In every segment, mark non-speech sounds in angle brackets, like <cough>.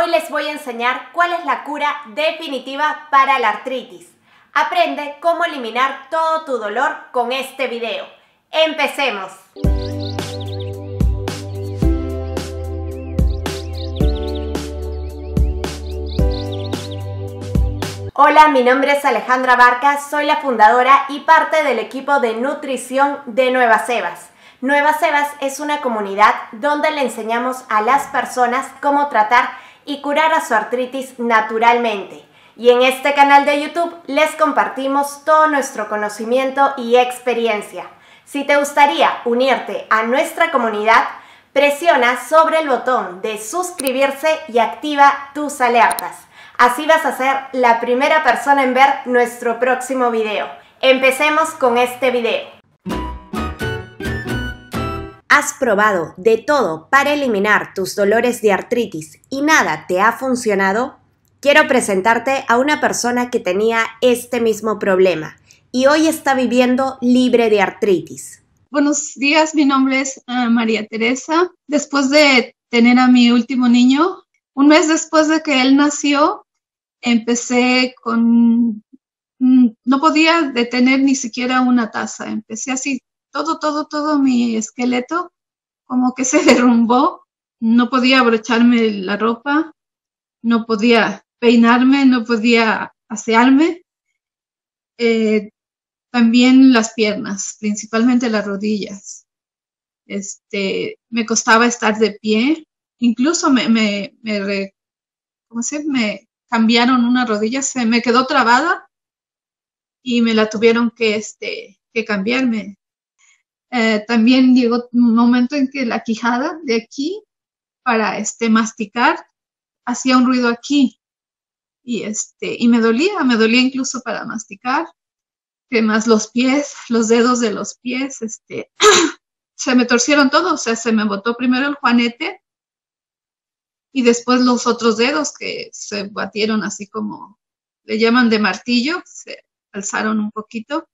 Hoy les voy a enseñar cuál es la cura definitiva para la artritis. Aprende cómo eliminar todo tu dolor con este video. ¡Empecemos! Hola, mi nombre es Alejandra Barca, soy la fundadora y parte del equipo de nutrición de Nuevas Sebas. Nueva Sebas es una comunidad donde le enseñamos a las personas cómo tratar y a su artritis naturalmente. Y en este canal de YouTube les compartimos todo nuestro conocimiento y experiencia. Si te gustaría unirte a nuestra comunidad, presiona sobre el botón de suscribirse y activa tus alertas. Así vas a ser la primera persona en ver nuestro próximo video. Empecemos con este video. Has probado de todo para eliminar tus dolores de artritis y nada te ha funcionado. Quiero presentarte a una persona que tenía este mismo problema y hoy está viviendo libre de artritis. Buenos días, mi nombre es eh, María Teresa. Después de tener a mi último niño, un mes después de que él nació, empecé con... Mm, no podía detener ni siquiera una taza, empecé así todo, todo, todo mi esqueleto como que se <laughs> derrumbó, no podía abrocharme la ropa, no podía peinarme, no podía asearme. Eh, también las piernas, principalmente las rodillas. Este, me costaba estar de pie, incluso me, me, me cambiaron una rodilla, se me quedó trabada y me la tuvieron que, este, que cambiarme. Eh, también llegó un momento en que la quijada de aquí para este masticar hacía un ruido aquí y este y me dolía, me dolía incluso para masticar. Que más los pies, los dedos de los pies, este <clears throat> se me torcieron todos, o sea, se me botó primero el juanete y después los otros dedos que se batieron así como le llaman de martillo, se alzaron un poquito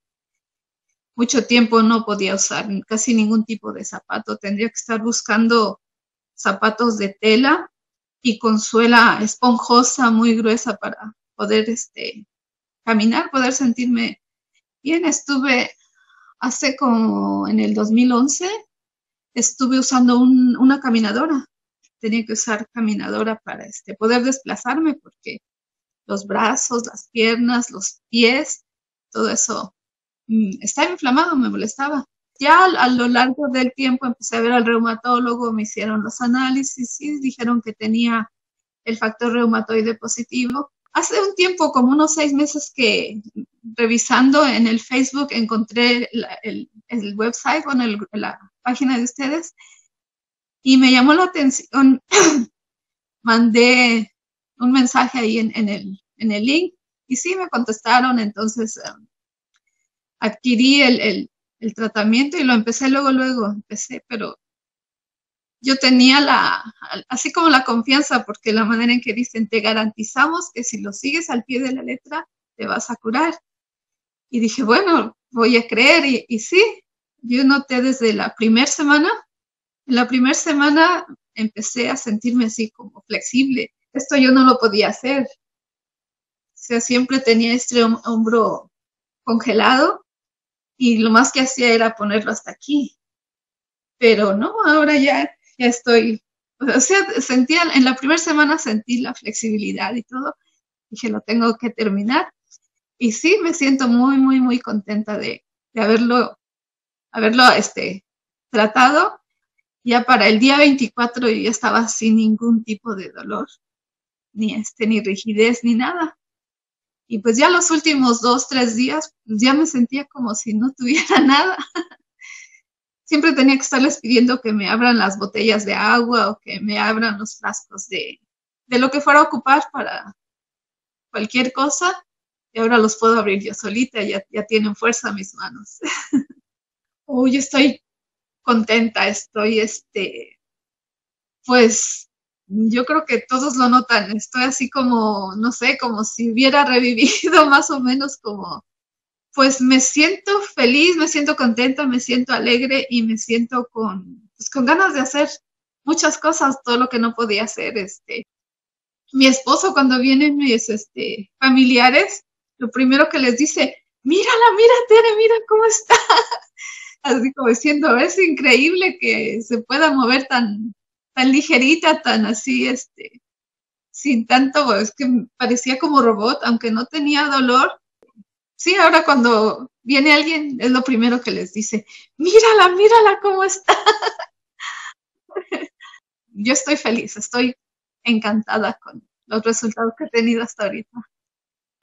mucho tiempo no podía usar casi ningún tipo de zapato. Tendría que estar buscando zapatos de tela y con suela esponjosa muy gruesa para poder este, caminar, poder sentirme bien. Estuve hace como en el 2011, estuve usando una caminadora. Tenía que usar caminadora para este, poder desplazarme porque los brazos, las piernas, los pies, todo eso Mm, estaba inflamado, me molestaba. Ya a lo largo del tiempo empecé a ver al reumatólogo, me hicieron los análisis y dijeron que tenía el factor reumatoide positivo. Hace un tiempo, como unos seis meses que revisando en el Facebook encontré el, el, website, con la página de ustedes, y me llamó la atención, <coughs> mandé un mensaje ahí en, en, el, en el link y sí me contestaron, entonces um, adquirí el, tratamiento y lo empecé luego, luego, empecé, pero yo tenía la, así como la confianza, porque la manera en que dicen, te garantizamos que si lo sigues al pie de la letra, te vas a curar. Y dije, bueno, voy a creer, y, y sí, yo noté desde la primera semana, en la primera semana empecé a sentirme así como flexible. Esto yo no lo podía hacer. O sea, siempre tenía este hombro congelado y lo más que hacía era ponerlo hasta aquí. Pero no, ahora ya, ya estoy, o sea, sentía, en la primera semana sentí la flexibilidad y todo, dije, lo tengo que terminar. Y sí, me siento muy, muy, muy contenta de, de haberlo, haberlo este, tratado. Ya para el día 24 yo ya estaba sin ningún tipo de dolor, ni este, ni rigidez, ni nada. Y pues ya los últimos dos, tres días, pues ya me sentía como si no tuviera <laughs> nada. Siempre tenía que estarles pidiendo que me abran las botellas de agua o que me abran los frascos de, de lo que fuera a ocupar para cualquier cosa. Y ahora los puedo abrir yo solita, ya, ya tienen fuerza mis manos. <laughs> Uy, estoy contenta, estoy este, pues yo creo que todos lo notan. Estoy así como, no sé, como si hubiera <laughs> revivido más o menos como, pues me siento feliz, me siento contenta, me siento alegre y me siento con, pues, con ganas de hacer muchas cosas, todo lo que no podía hacer. Este. Mi esposo cuando vienen mis este, familiares, lo primero que les dice, mírala, mira Tere, mira cómo está. <laughs> Así como diciendo, es increíble que se pueda mover tan, tan ligerita, tan así, este, sin tanto, es que parecía como robot, aunque no tenía dolor. Sí, ahora cuando viene alguien, es lo primero que les dice, mírala, mírala cómo está. <laughs> Yo estoy feliz, estoy encantada con los resultados que he tenido hasta ahorita.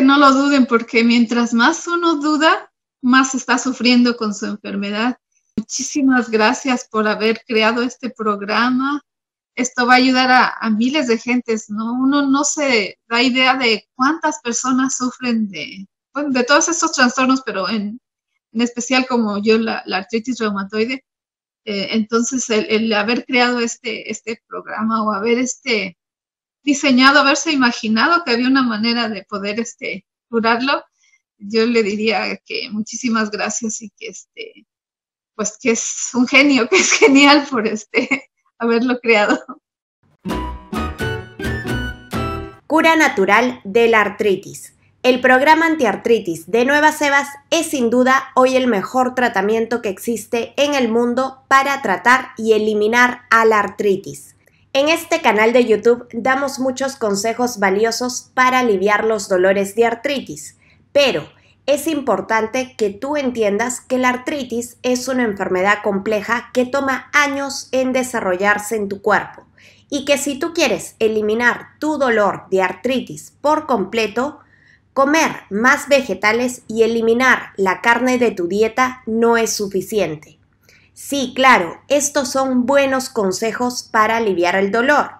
No lo duden porque mientras más uno duda, más está sufriendo con su enfermedad. Muchísimas gracias por haber creado este programa esto va a ayudar a, miles de gentes, ¿no? Uno no se da idea de cuántas personas sufren de, de todos estos trastornos, pero en, especial como yo, la, artritis reumatoide. Eh, entonces, el, el, haber creado este, este programa o haber este diseñado, haberse imaginado que había una manera de poder este, curarlo, yo le diría que muchísimas gracias y que este, pues que es un genio, <laughs> que es genial por este, haberlo creado. Cura natural de la artritis. El programa antiartritis de Nuevas Sebas es sin duda hoy el mejor tratamiento que existe en el mundo para tratar y eliminar a la artritis. En este canal de YouTube damos muchos consejos valiosos para aliviar los dolores de artritis, pero es importante que tú entiendas que la artritis es una enfermedad compleja que toma años en desarrollarse en tu cuerpo y que si tú quieres eliminar tu dolor de artritis por completo, comer más vegetales y eliminar la carne de tu dieta no es suficiente. Sí, claro, estos son buenos consejos para aliviar el dolor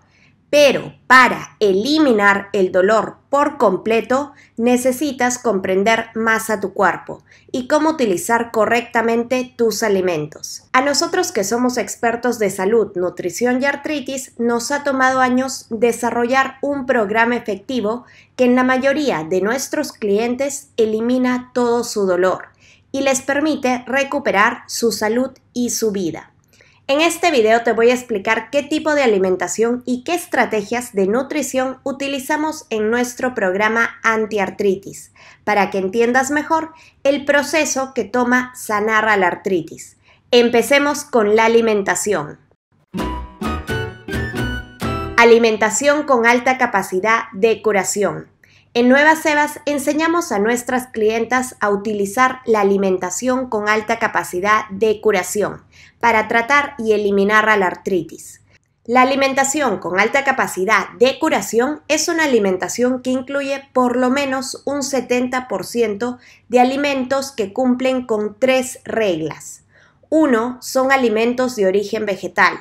pero para eliminar el dolor por completo, necesitas comprender más a tu cuerpo y cómo utilizar correctamente tus alimentos. A nosotros que somos expertos de salud, nutrición y artritis, nos ha tomado años desarrollar un programa efectivo que en la mayoría de nuestros clientes elimina todo su dolor y les permite recuperar su salud y su vida. En este video te voy a explicar qué tipo de alimentación y qué estrategias de nutrición utilizamos en nuestro programa antiartritis, para que entiendas mejor el proceso que toma sanar la artritis. Empecemos con la alimentación. Alimentación con alta capacidad de curación. En Nuevas Sebas enseñamos a nuestras clientas a utilizar la alimentación con alta capacidad de curación para tratar y eliminar a la artritis. La alimentación con alta capacidad de curación es una alimentación que incluye por lo menos un 70% de alimentos que cumplen con tres reglas. Uno, Son alimentos de origen vegetal.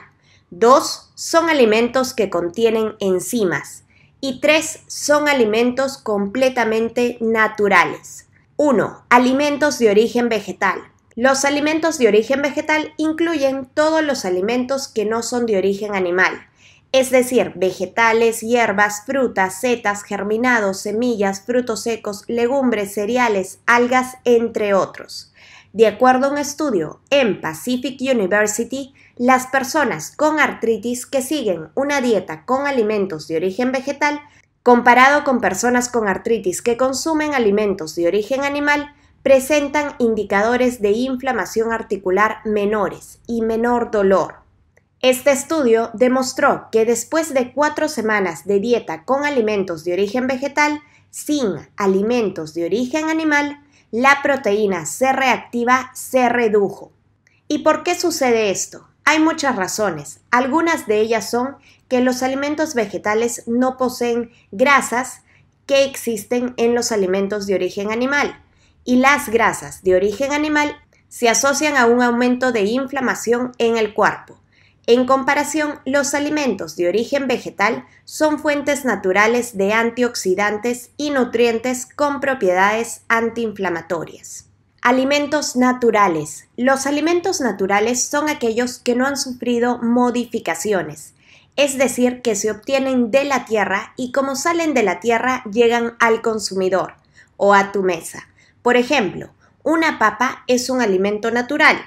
Dos, Son alimentos que contienen enzimas. Y tres, Son alimentos completamente naturales. Uno, Alimentos de origen vegetal. Los alimentos de origen vegetal incluyen todos los alimentos que no son de origen animal, es decir, vegetales, hierbas, frutas, setas, germinados, semillas, frutos secos, legumbres, cereales, algas, entre otros. De acuerdo a un estudio en Pacific University, las personas con artritis que siguen una dieta con alimentos de origen vegetal, comparado con personas con artritis que consumen alimentos de origen animal, presentan indicadores de inflamación articular menores y menor dolor. Este estudio demostró que después de cuatro semanas de dieta con alimentos de origen vegetal, sin alimentos de origen animal, la proteína C reactiva se redujo. ¿Y por qué sucede esto? Hay muchas razones. Algunas de ellas son que los alimentos vegetales no poseen grasas que existen en los alimentos de origen animal y las grasas de origen animal se asocian a un aumento de inflamación en el cuerpo. En comparación, los alimentos de origen vegetal son fuentes naturales de antioxidantes y nutrientes con propiedades antiinflamatorias. Alimentos naturales. Los alimentos naturales son aquellos que no han sufrido modificaciones, es decir, que se obtienen de la tierra y como salen de la tierra llegan al consumidor o a tu mesa. Por ejemplo, una papa es un alimento natural.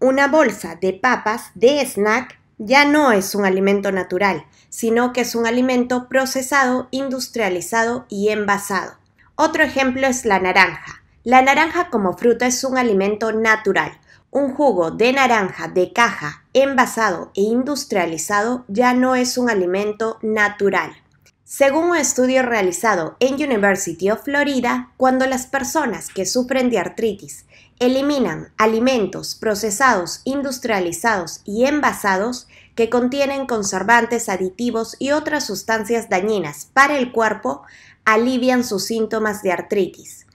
Una bolsa de papas de snack ya no es un alimento natural, sino que es un alimento procesado, industrializado y envasado. Otro ejemplo es la naranja. La naranja como fruta es un alimento natural. Un jugo de naranja de caja, envasado e industrializado ya no es un alimento natural. Según un estudio realizado en University of Florida, cuando las personas que sufren de artritis eliminan alimentos procesados, industrializados y envasados que contienen conservantes, aditivos y otras sustancias dañinas para el cuerpo, alivian sus síntomas de artritis.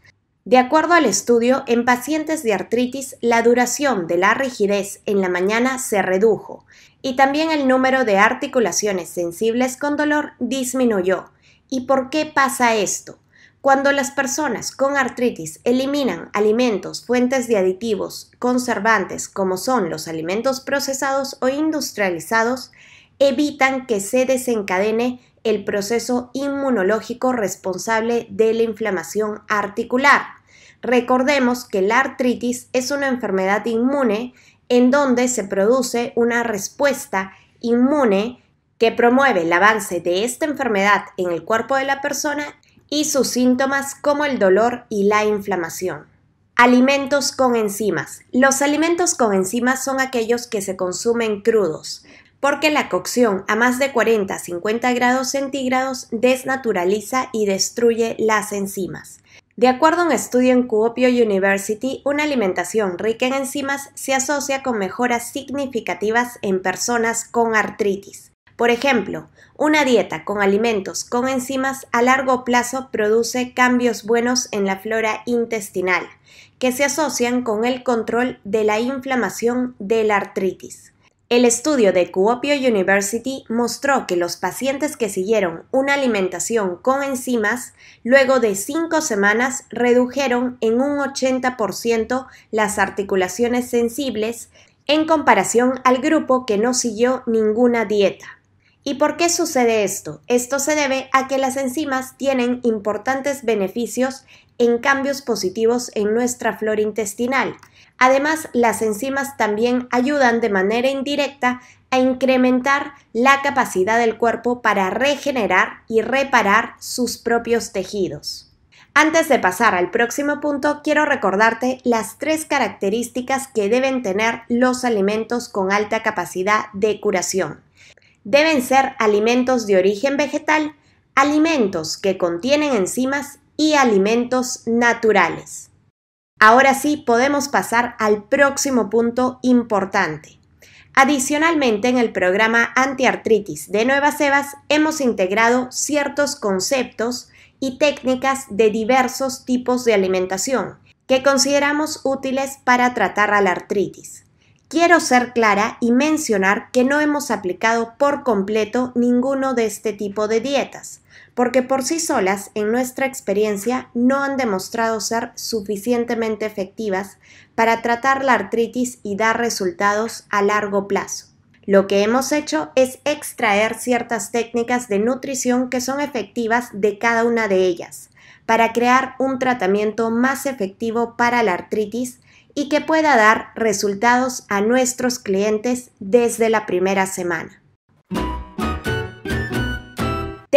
De acuerdo al estudio, en pacientes de artritis la duración de la rigidez en la mañana se redujo y también el número de articulaciones sensibles con dolor disminuyó. ¿Y por qué pasa esto? Cuando las personas con artritis eliminan alimentos, fuentes de aditivos, conservantes como son los alimentos procesados o industrializados, evitan que se desencadene el proceso inmunológico responsable de la inflamación articular. Recordemos que la artritis es una enfermedad inmune en donde se produce una respuesta inmune que promueve el avance de esta enfermedad en el cuerpo de la persona y sus síntomas como el dolor y la inflamación. Alimentos con enzimas. Los alimentos con enzimas son aquellos que se consumen crudos porque la cocción a más de 40-50 grados centígrados desnaturaliza y destruye las enzimas. De acuerdo a un estudio en Kuopio University, una alimentación rica en enzimas se asocia con mejoras significativas en personas con artritis. Por ejemplo, una dieta con alimentos con enzimas a largo plazo produce cambios buenos en la flora intestinal, que se asocian con el control de la inflamación de la artritis. El estudio de Kuopio University mostró que los pacientes que siguieron una alimentación con enzimas luego de cinco semanas redujeron en un 80% las articulaciones sensibles en comparación al grupo que no siguió ninguna dieta. ¿Y por qué sucede esto? Esto se debe a que las enzimas tienen importantes beneficios en cambios positivos en nuestra flora intestinal, Además, las enzimas también ayudan de manera indirecta a incrementar la capacidad del cuerpo para regenerar y reparar sus propios tejidos. Antes de pasar al próximo punto, quiero recordarte las tres características que deben tener los alimentos con alta capacidad de curación. Deben ser alimentos de origen vegetal, alimentos que contienen enzimas y alimentos naturales. Ahora sí, podemos pasar al próximo punto importante. Adicionalmente, en el programa Antiartritis de Nuevas Sebas hemos integrado ciertos conceptos y técnicas de diversos tipos de alimentación que consideramos útiles para tratar a la artritis. Quiero ser clara y mencionar que no hemos aplicado por completo ninguno de este tipo de dietas, porque por sí solas, en nuestra experiencia, no han demostrado ser suficientemente efectivas para tratar la artritis y dar resultados a largo plazo. Lo que hemos hecho es extraer ciertas técnicas de nutrición que son efectivas de cada una de ellas, para crear un tratamiento más efectivo para la artritis y que pueda dar resultados a nuestros clientes desde la primera semana.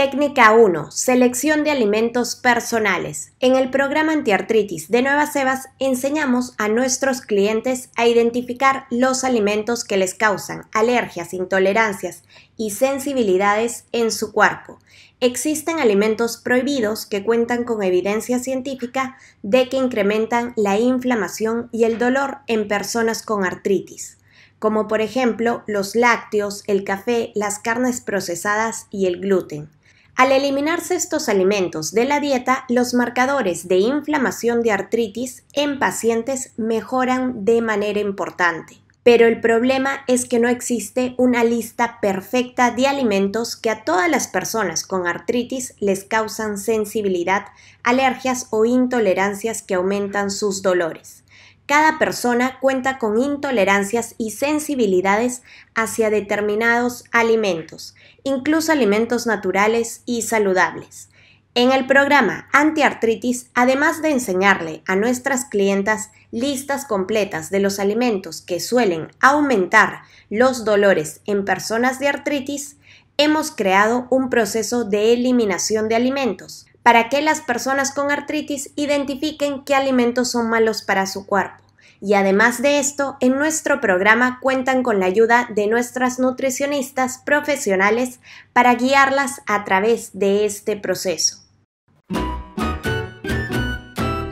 Técnica 1. Selección de alimentos personales. En el programa Antiartritis de Nuevas Cebas enseñamos a nuestros clientes a identificar los alimentos que les causan alergias, intolerancias y sensibilidades en su cuerpo. Existen alimentos prohibidos que cuentan con evidencia científica de que incrementan la inflamación y el dolor en personas con artritis como por ejemplo los lácteos, el café, las carnes procesadas y el gluten. Al eliminarse estos alimentos de la dieta, los marcadores de inflamación de artritis en pacientes mejoran de manera importante. Pero el problema es que no existe una lista perfecta de alimentos que a todas las personas con artritis les causan sensibilidad, alergias o intolerancias que aumentan sus dolores. Cada persona cuenta con intolerancias y sensibilidades hacia determinados alimentos, incluso alimentos naturales y saludables. En el programa Antiartritis, además de enseñarle a nuestras clientas listas completas de los alimentos que suelen aumentar los dolores en personas de artritis, hemos creado un proceso de eliminación de alimentos para que las personas con artritis identifiquen qué alimentos son malos para su cuerpo. Y además de esto, en nuestro programa cuentan con la ayuda de nuestras nutricionistas profesionales para guiarlas a través de este proceso.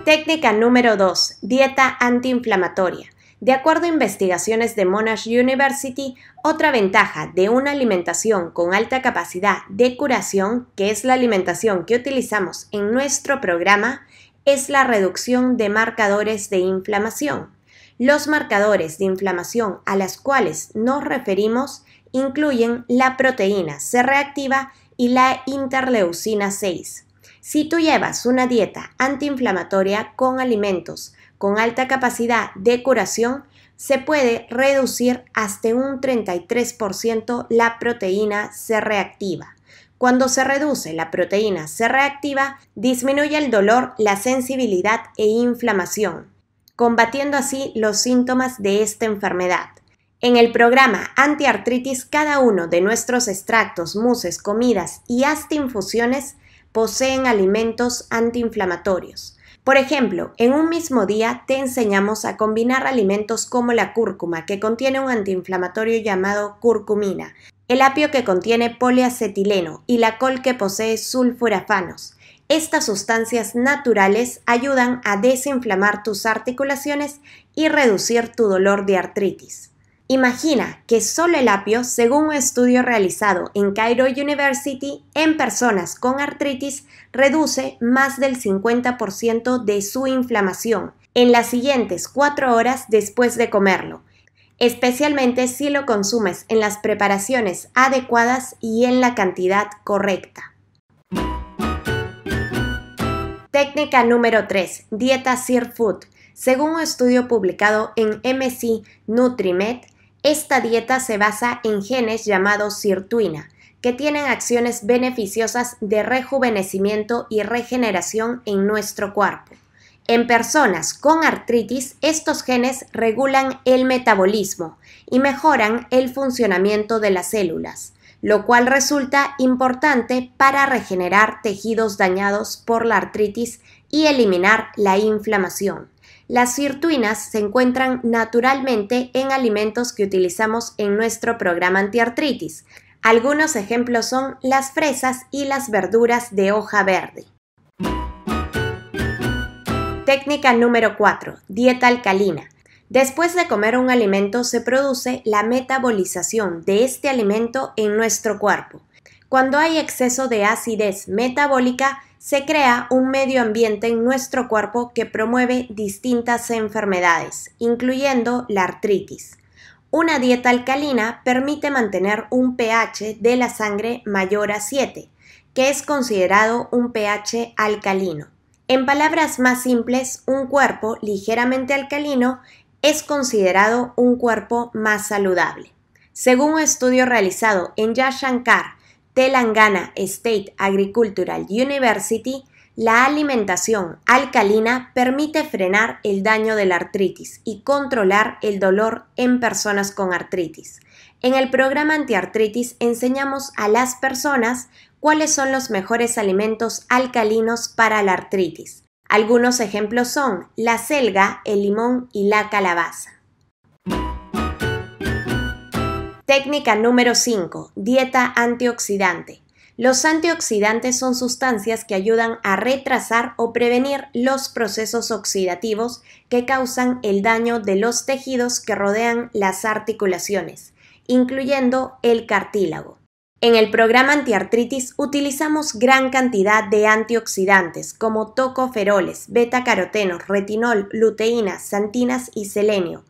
Técnica número 2. Dieta antiinflamatoria. De acuerdo a investigaciones de Monash University, otra ventaja de una alimentación con alta capacidad de curación, que es la alimentación que utilizamos en nuestro programa, es la reducción de marcadores de inflamación. Los marcadores de inflamación a las cuales nos referimos incluyen la proteína C reactiva y la interleucina 6. Si tú llevas una dieta antiinflamatoria con alimentos con alta capacidad de curación, se puede reducir hasta un 33% la proteína C reactiva. Cuando se reduce la proteína C reactiva, disminuye el dolor, la sensibilidad e inflamación, combatiendo así los síntomas de esta enfermedad. En el programa Antiartritis, cada uno de nuestros extractos, muses, comidas y hasta infusiones poseen alimentos antiinflamatorios. Por ejemplo, en un mismo día te enseñamos a combinar alimentos como la cúrcuma, que contiene un antiinflamatorio llamado curcumina, el apio que contiene poliacetileno y la col que posee sulfurafanos. Estas sustancias naturales ayudan a desinflamar tus articulaciones y reducir tu dolor de artritis. Imagina que solo el apio, según un estudio realizado en Cairo University en personas con artritis, reduce más del 50% de su inflamación en las siguientes 4 horas después de comerlo, especialmente si lo consumes en las preparaciones adecuadas y en la cantidad correcta. Técnica número 3. Dieta Sear Food. Según un estudio publicado en MC NutriMed, esta dieta se basa en genes llamados sirtuina, que tienen acciones beneficiosas de rejuvenecimiento y regeneración en nuestro cuerpo. En personas con artritis, estos genes regulan el metabolismo y mejoran el funcionamiento de las células, lo cual resulta importante para regenerar tejidos dañados por la artritis y eliminar la inflamación. Las sirtuinas se encuentran naturalmente en alimentos que utilizamos en nuestro programa antiartritis. Algunos ejemplos son las fresas y las verduras de hoja verde. Técnica número 4. Dieta alcalina. Después de comer un alimento se produce la metabolización de este alimento en nuestro cuerpo. Cuando hay exceso de acidez metabólica, se crea un medio ambiente en nuestro cuerpo que promueve distintas enfermedades, incluyendo la artritis. Una dieta alcalina permite mantener un pH de la sangre mayor a 7, que es considerado un pH alcalino. En palabras más simples, un cuerpo ligeramente alcalino es considerado un cuerpo más saludable. Según un estudio realizado en Yashankar Telangana State Agricultural University, la alimentación alcalina permite frenar el daño de la artritis y controlar el dolor en personas con artritis. En el programa Antiartritis enseñamos a las personas cuáles son los mejores alimentos alcalinos para la artritis. Algunos ejemplos son la selga, el limón y la calabaza. Técnica número 5. Dieta antioxidante. Los antioxidantes son sustancias que ayudan a retrasar o prevenir los procesos oxidativos que causan el daño de los tejidos que rodean las articulaciones, incluyendo el cartílago. En el programa antiartritis utilizamos gran cantidad de antioxidantes como tocoferoles, beta-carotenos, retinol, luteína, santinas y selenio,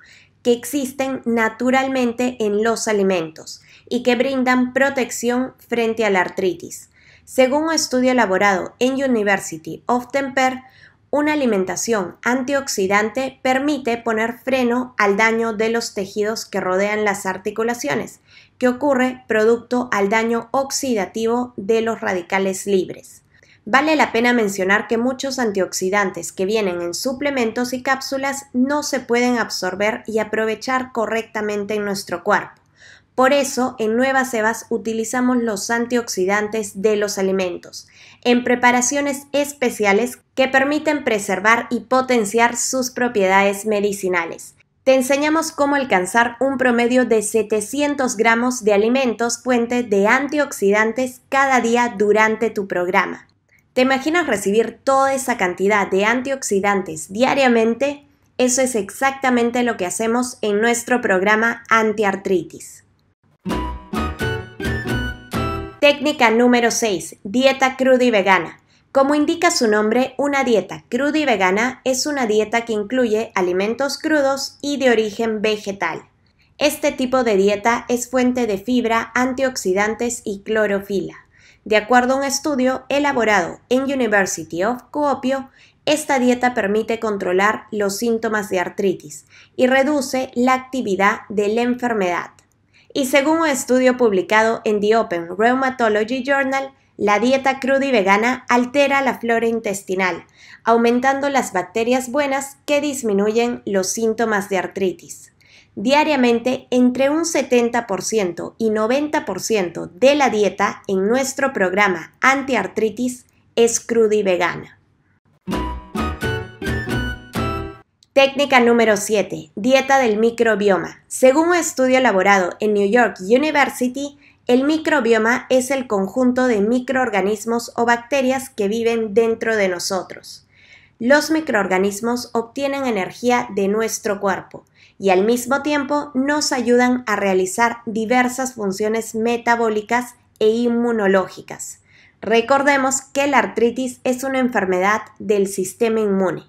que existen naturalmente en los alimentos y que brindan protección frente a la artritis. Según un estudio elaborado en University of Temper, una alimentación antioxidante permite poner freno al daño de los tejidos que rodean las articulaciones, que ocurre producto al daño oxidativo de los radicales libres. Vale la pena mencionar que muchos antioxidantes que vienen en suplementos y cápsulas no se pueden absorber y aprovechar correctamente en nuestro cuerpo. Por eso, en Nueva Evas utilizamos los antioxidantes de los alimentos, en preparaciones especiales que permiten preservar y potenciar sus propiedades medicinales. Te enseñamos cómo alcanzar un promedio de 700 gramos de alimentos fuente de antioxidantes cada día durante tu programa. ¿Te imaginas recibir toda esa cantidad de antioxidantes diariamente? Eso es exactamente lo que hacemos en nuestro programa Antiartritis. Técnica número 6. Dieta cruda y vegana. Como indica su nombre, una dieta cruda y vegana es una dieta que incluye alimentos crudos y de origen vegetal. Este tipo de dieta es fuente de fibra, antioxidantes y clorofila. De acuerdo a un estudio elaborado en University of Coopio, esta dieta permite controlar los síntomas de artritis y reduce la actividad de la enfermedad. Y según un estudio publicado en The Open Rheumatology Journal, la dieta cruda y vegana altera la flora intestinal, aumentando las bacterias buenas que disminuyen los síntomas de artritis diariamente entre un 70% y 90% de la dieta en nuestro programa Antiartritis es cruda y vegana. Técnica número 7. Dieta del microbioma. Según un estudio elaborado en New York University, el microbioma es el conjunto de microorganismos o bacterias que viven dentro de nosotros. Los microorganismos obtienen energía de nuestro cuerpo, y al mismo tiempo nos ayudan a realizar diversas funciones metabólicas e inmunológicas. Recordemos que la artritis es una enfermedad del sistema inmune.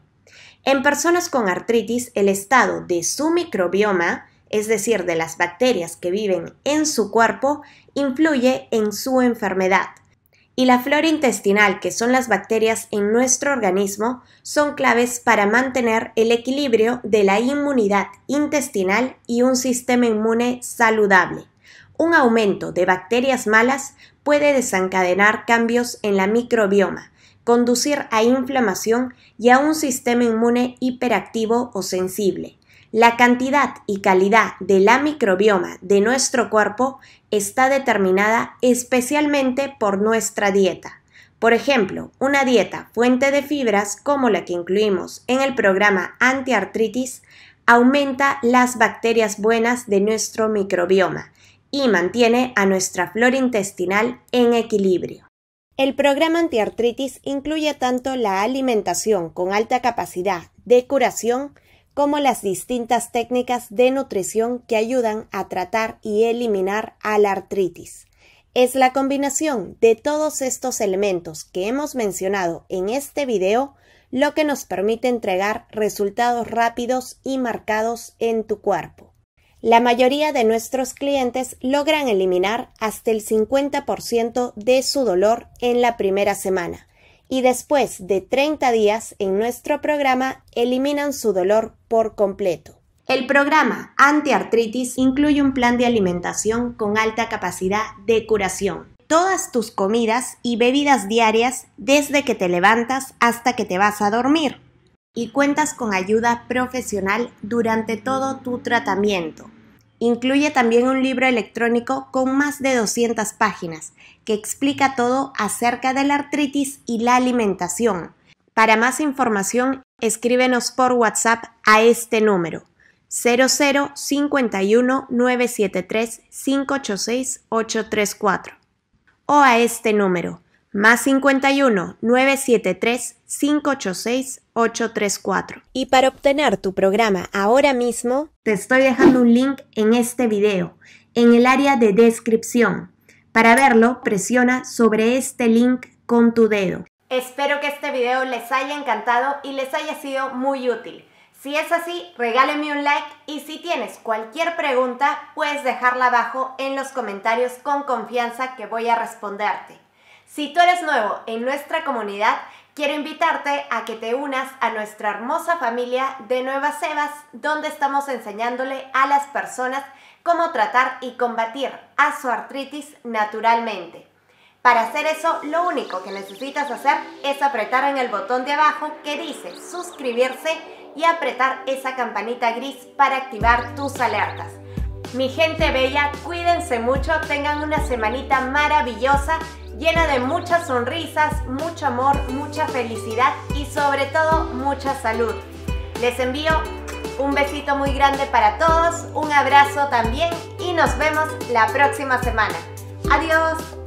En personas con artritis, el estado de su microbioma, es decir, de las bacterias que viven en su cuerpo, influye en su enfermedad y la flora intestinal, que son las bacterias en nuestro organismo, son claves para mantener el equilibrio de la inmunidad intestinal y un sistema inmune saludable. Un aumento de bacterias malas puede desencadenar cambios en la microbioma, conducir a inflamación y a un sistema inmune hiperactivo o sensible. La cantidad y calidad de la microbioma de nuestro cuerpo está determinada especialmente por nuestra dieta. Por ejemplo, una dieta fuente de fibras como la que incluimos en el programa Antiartritis aumenta las bacterias buenas de nuestro microbioma y mantiene a nuestra flora intestinal en equilibrio. El programa antiartritis incluye tanto la alimentación con alta capacidad de curación como las distintas técnicas de nutrición que ayudan a tratar y eliminar a la artritis. Es la combinación de todos estos elementos que hemos mencionado en este video lo que nos permite entregar resultados rápidos y marcados en tu cuerpo. La mayoría de nuestros clientes logran eliminar hasta el 50% de su dolor en la primera semana y después de 30 días en nuestro programa eliminan su dolor por completo. El programa Antiartritis incluye un plan de alimentación con alta capacidad de curación. Todas tus comidas y bebidas diarias desde que te levantas hasta que te vas a dormir. Y cuentas con ayuda profesional durante todo tu tratamiento. Incluye también un libro electrónico con más de 200 páginas que explica todo acerca de la artritis y la alimentación. Para más información, escríbenos por WhatsApp a este número 0051 973 586 834 o a este número más 51 973 586 834. Y para obtener tu programa ahora mismo, te estoy dejando un link en este video, en el área de descripción. Para verlo, presiona sobre este link con tu dedo. Espero que este video les haya encantado y les haya sido muy útil. Si es así, regáleme un like y si tienes cualquier pregunta, puedes dejarla abajo en los comentarios con confianza que voy a responderte. Si tú eres nuevo en nuestra comunidad, quiero invitarte a que te unas a nuestra hermosa familia de Nuevas Sebas, donde estamos enseñándole a las personas cómo tratar y combatir a su artritis naturalmente. Para hacer eso, lo único que necesitas hacer es apretar en el botón de abajo que dice suscribirse y apretar esa campanita gris para activar tus alertas. Mi gente bella, cuídense mucho, tengan una semanita maravillosa llena de muchas sonrisas, mucho amor, mucha felicidad y sobre todo mucha salud. Les envío un besito muy grande para todos, un abrazo también y nos vemos la próxima semana. Adiós.